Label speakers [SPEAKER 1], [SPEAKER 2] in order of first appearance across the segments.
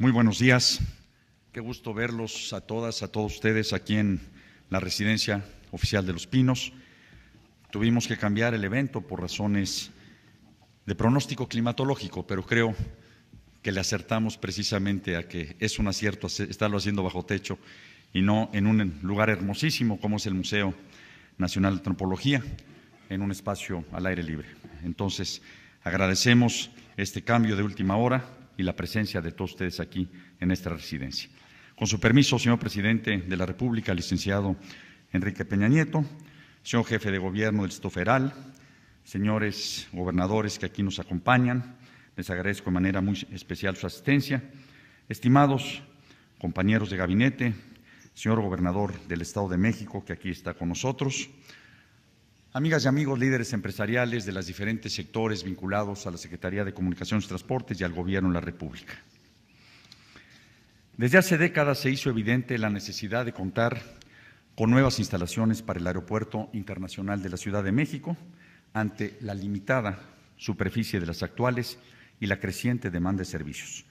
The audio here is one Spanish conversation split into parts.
[SPEAKER 1] Muy buenos días. Qué gusto verlos a todas, a todos ustedes aquí en la residencia oficial de Los Pinos. Tuvimos que cambiar el evento por razones de pronóstico climatológico, pero creo que le acertamos precisamente a que es un acierto estarlo haciendo bajo techo y no en un lugar hermosísimo como es el Museo Nacional de Antropología, en un espacio al aire libre. Entonces, agradecemos este cambio de última hora y la presencia de todos ustedes aquí en esta residencia. Con su permiso, señor presidente de la República, licenciado Enrique Peña Nieto, señor jefe de gobierno del Estado Federal, señores gobernadores que aquí nos acompañan, les agradezco de manera muy especial su asistencia. Estimados compañeros de gabinete, señor gobernador del Estado de México, que aquí está con nosotros, Amigas y amigos líderes empresariales de los diferentes sectores vinculados a la Secretaría de Comunicaciones, y Transportes y al Gobierno de la República. Desde hace décadas se hizo evidente la necesidad de contar con nuevas instalaciones para el Aeropuerto Internacional de la Ciudad de México ante la limitada superficie de las actuales y la creciente demanda de servicios.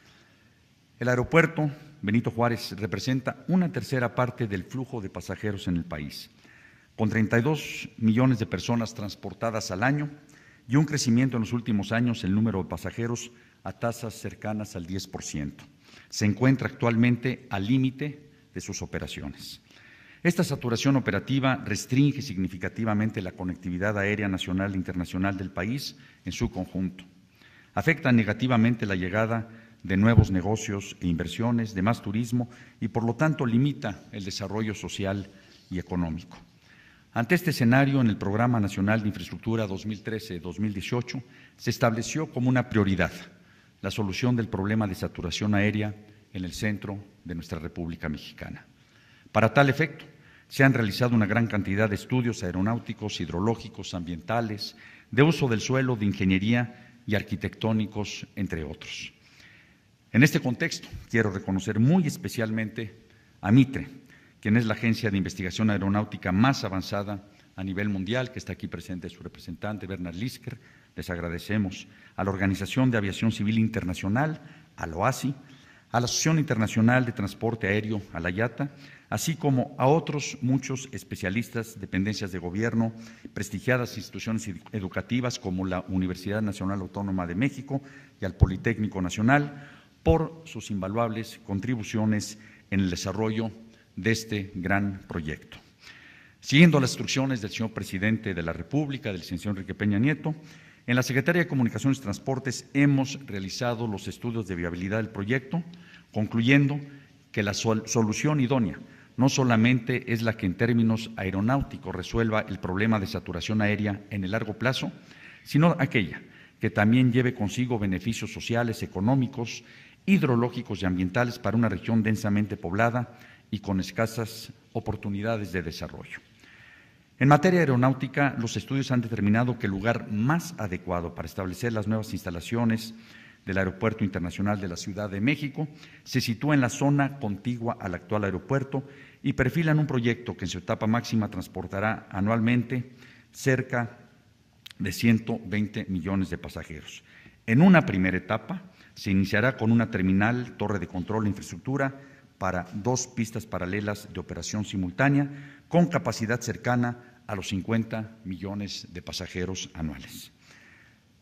[SPEAKER 1] El aeropuerto Benito Juárez representa una tercera parte del flujo de pasajeros en el país con 32 millones de personas transportadas al año y un crecimiento en los últimos años el número de pasajeros a tasas cercanas al 10%. Se encuentra actualmente al límite de sus operaciones. Esta saturación operativa restringe significativamente la conectividad aérea nacional e internacional del país en su conjunto. Afecta negativamente la llegada de nuevos negocios e inversiones, de más turismo y por lo tanto limita el desarrollo social y económico. Ante este escenario, en el Programa Nacional de Infraestructura 2013-2018 se estableció como una prioridad la solución del problema de saturación aérea en el centro de nuestra República Mexicana. Para tal efecto, se han realizado una gran cantidad de estudios aeronáuticos, hidrológicos, ambientales, de uso del suelo, de ingeniería y arquitectónicos, entre otros. En este contexto, quiero reconocer muy especialmente a Mitre, quien es la agencia de investigación aeronáutica más avanzada a nivel mundial, que está aquí presente su representante, Bernard Lisker. Les agradecemos a la Organización de Aviación Civil Internacional, a la OASI, a la Asociación Internacional de Transporte Aéreo, a la IATA, así como a otros muchos especialistas, dependencias de gobierno, prestigiadas instituciones educativas como la Universidad Nacional Autónoma de México y al Politécnico Nacional, por sus invaluables contribuciones en el desarrollo de este gran proyecto. Siguiendo las instrucciones del señor presidente de la República, del licenciado Enrique Peña Nieto, en la Secretaría de Comunicaciones y Transportes hemos realizado los estudios de viabilidad del proyecto, concluyendo que la solución idónea no solamente es la que en términos aeronáuticos resuelva el problema de saturación aérea en el largo plazo, sino aquella que también lleve consigo beneficios sociales, económicos, hidrológicos y ambientales para una región densamente poblada y con escasas oportunidades de desarrollo. En materia aeronáutica, los estudios han determinado que el lugar más adecuado para establecer las nuevas instalaciones del Aeropuerto Internacional de la Ciudad de México se sitúa en la zona contigua al actual aeropuerto y perfilan un proyecto que en su etapa máxima transportará anualmente cerca de 120 millones de pasajeros. En una primera etapa se iniciará con una terminal, torre de control e infraestructura, para dos pistas paralelas de operación simultánea con capacidad cercana a los 50 millones de pasajeros anuales.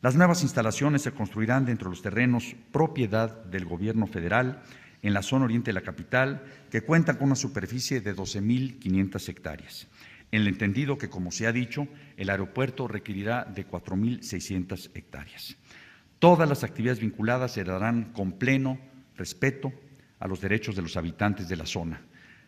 [SPEAKER 1] Las nuevas instalaciones se construirán dentro de los terrenos propiedad del Gobierno federal en la zona oriente de la capital, que cuentan con una superficie de 12.500 hectáreas. En el entendido que, como se ha dicho, el aeropuerto requerirá de 4.600 hectáreas. Todas las actividades vinculadas se darán con pleno respeto a los derechos de los habitantes de la zona.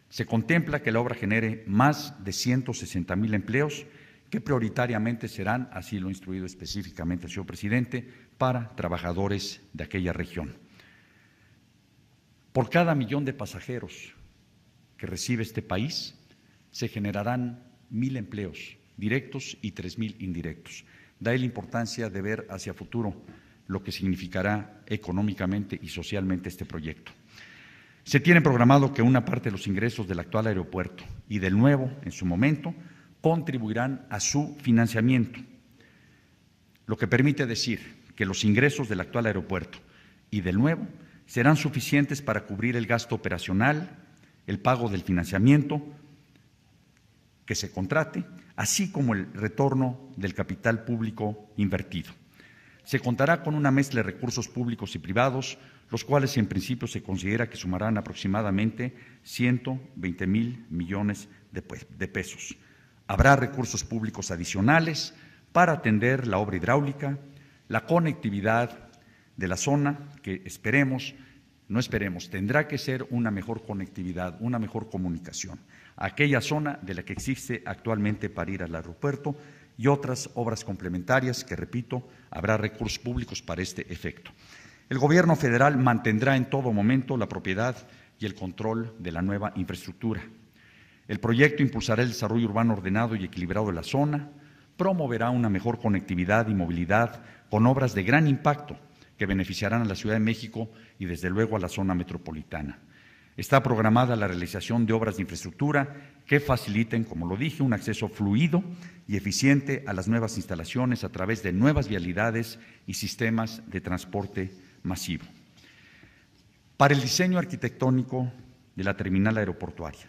[SPEAKER 1] Se contempla que la obra genere más de 160 mil empleos que prioritariamente serán, así lo instruido específicamente el señor presidente, para trabajadores de aquella región. Por cada millón de pasajeros que recibe este país, se generarán mil empleos directos y tres mil indirectos. Da la importancia de ver hacia futuro lo que significará económicamente y socialmente este proyecto. Se tiene programado que una parte de los ingresos del actual aeropuerto y del nuevo, en su momento, contribuirán a su financiamiento, lo que permite decir que los ingresos del actual aeropuerto y del nuevo serán suficientes para cubrir el gasto operacional, el pago del financiamiento que se contrate, así como el retorno del capital público invertido. Se contará con una mezcla de recursos públicos y privados los cuales en principio se considera que sumarán aproximadamente 120 mil millones de, pesos. Habrá recursos públicos adicionales para atender la obra hidráulica, la conectividad de la zona, que esperemos, no esperemos, tendrá que ser una mejor conectividad, una mejor comunicación, aquella zona de la que existe actualmente para ir al aeropuerto y otras obras complementarias que, repito, habrá recursos públicos para este efecto. El gobierno federal mantendrá en todo momento la propiedad y el control de la nueva infraestructura. El proyecto impulsará el desarrollo urbano ordenado y equilibrado de la zona, promoverá una mejor conectividad y movilidad con obras de gran impacto que beneficiarán a la Ciudad de México y desde luego a la zona metropolitana. Está programada la realización de obras de infraestructura que faciliten, como lo dije, un acceso fluido y eficiente a las nuevas instalaciones a través de nuevas vialidades y sistemas de transporte masivo para el diseño arquitectónico de la terminal aeroportuaria,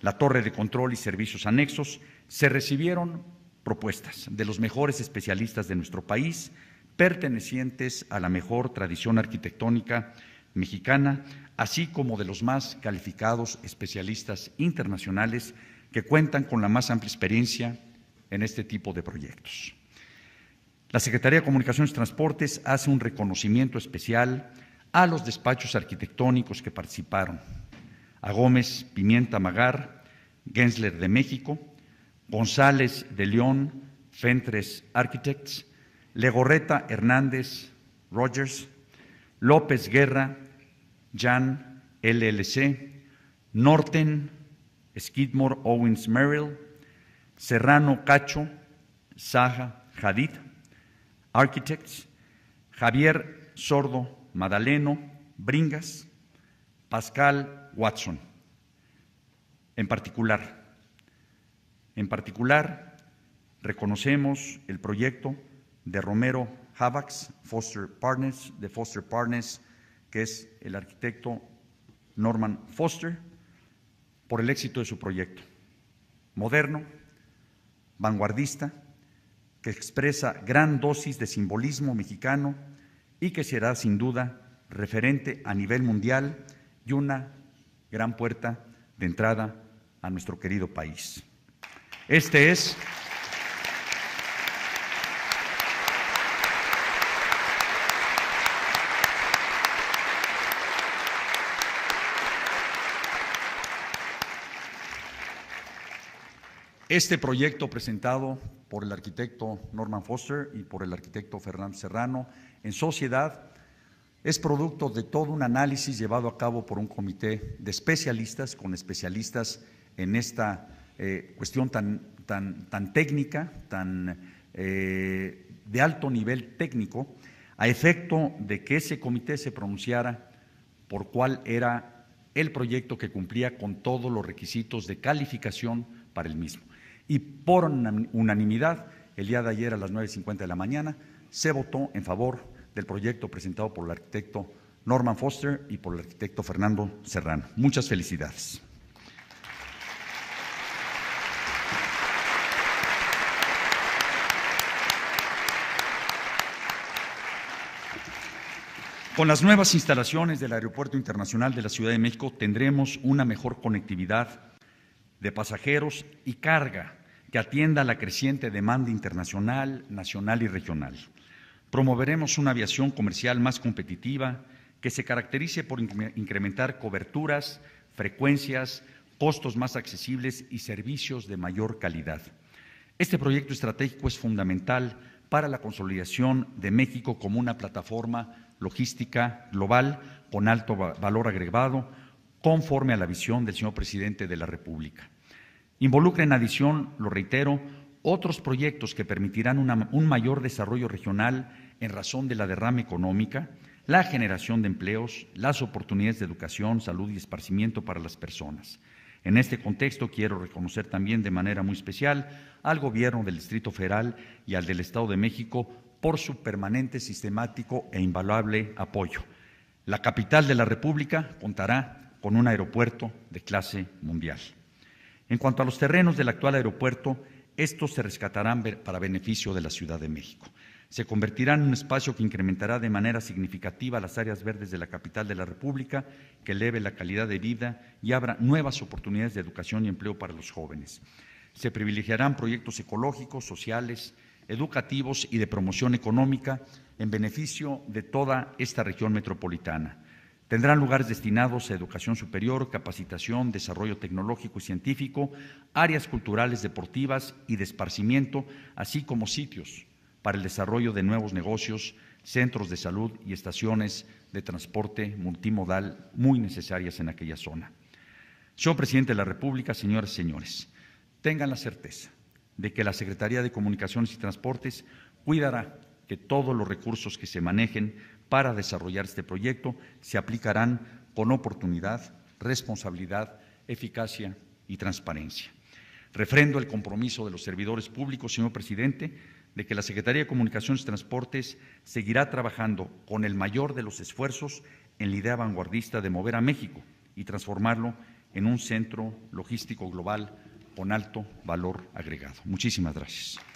[SPEAKER 1] la torre de control y servicios anexos, se recibieron propuestas de los mejores especialistas de nuestro país, pertenecientes a la mejor tradición arquitectónica mexicana, así como de los más calificados especialistas internacionales que cuentan con la más amplia experiencia en este tipo de proyectos. La Secretaría de Comunicaciones y Transportes hace un reconocimiento especial a los despachos arquitectónicos que participaron, a Gómez Pimienta Magar, Gensler de México, González de León, Fentres Architects, Legorreta Hernández, Rogers, López Guerra, Jan LLC, Norten, Skidmore Owens Merrill, Serrano Cacho, Saja Hadid, Architects, Javier Sordo Madaleno Bringas, Pascal Watson. En particular, en particular, reconocemos el proyecto de Romero Havax, Foster Partners, de Foster Partners, que es el arquitecto Norman Foster, por el éxito de su proyecto. Moderno, vanguardista, que expresa gran dosis de simbolismo mexicano y que será sin duda referente a nivel mundial y una gran puerta de entrada a nuestro querido país. Este es Este proyecto presentado por el arquitecto Norman Foster y por el arquitecto Fernán Serrano en sociedad es producto de todo un análisis llevado a cabo por un comité de especialistas con especialistas en esta eh, cuestión tan, tan, tan, técnica, tan eh, de alto nivel técnico, a efecto de que ese comité se pronunciara por cuál era el proyecto que cumplía con todos los requisitos de calificación para el mismo y por unanimidad, el día de ayer a las 9.50 de la mañana, se votó en favor del proyecto presentado por el arquitecto Norman Foster y por el arquitecto Fernando Serrano. Muchas felicidades. Con las nuevas instalaciones del Aeropuerto Internacional de la Ciudad de México tendremos una mejor conectividad de pasajeros y carga que atienda la creciente demanda internacional, nacional y regional. Promoveremos una aviación comercial más competitiva que se caracterice por incrementar coberturas, frecuencias, costos más accesibles y servicios de mayor calidad. Este proyecto estratégico es fundamental para la consolidación de México como una plataforma logística global con alto valor agregado, conforme a la visión del señor presidente de la República. Involucra en adición, lo reitero, otros proyectos que permitirán un mayor desarrollo regional en razón de la derrama económica, la generación de empleos, las oportunidades de educación, salud y esparcimiento para las personas. En este contexto quiero reconocer también de manera muy especial al Gobierno del Distrito Federal y al del Estado de México por su permanente, sistemático e invaluable apoyo. La capital de la República contará con un aeropuerto de clase mundial. En cuanto a los terrenos del actual aeropuerto, estos se rescatarán para beneficio de la Ciudad de México. Se convertirán en un espacio que incrementará de manera significativa las áreas verdes de la capital de la República, que eleve la calidad de vida y abra nuevas oportunidades de educación y empleo para los jóvenes. Se privilegiarán proyectos ecológicos, sociales, educativos y de promoción económica en beneficio de toda esta región metropolitana. Tendrán lugares destinados a educación superior, capacitación, desarrollo tecnológico y científico, áreas culturales, deportivas y de esparcimiento, así como sitios para el desarrollo de nuevos negocios, centros de salud y estaciones de transporte multimodal muy necesarias en aquella zona. Señor presidente de la República, señoras y señores, tengan la certeza de que la Secretaría de Comunicaciones y Transportes cuidará que todos los recursos que se manejen para desarrollar este proyecto se aplicarán con oportunidad, responsabilidad, eficacia y transparencia. Refrendo el compromiso de los servidores públicos, señor presidente, de que la Secretaría de Comunicaciones y Transportes seguirá trabajando con el mayor de los esfuerzos en la idea vanguardista de mover a México y transformarlo en un centro logístico global con alto valor agregado. Muchísimas gracias.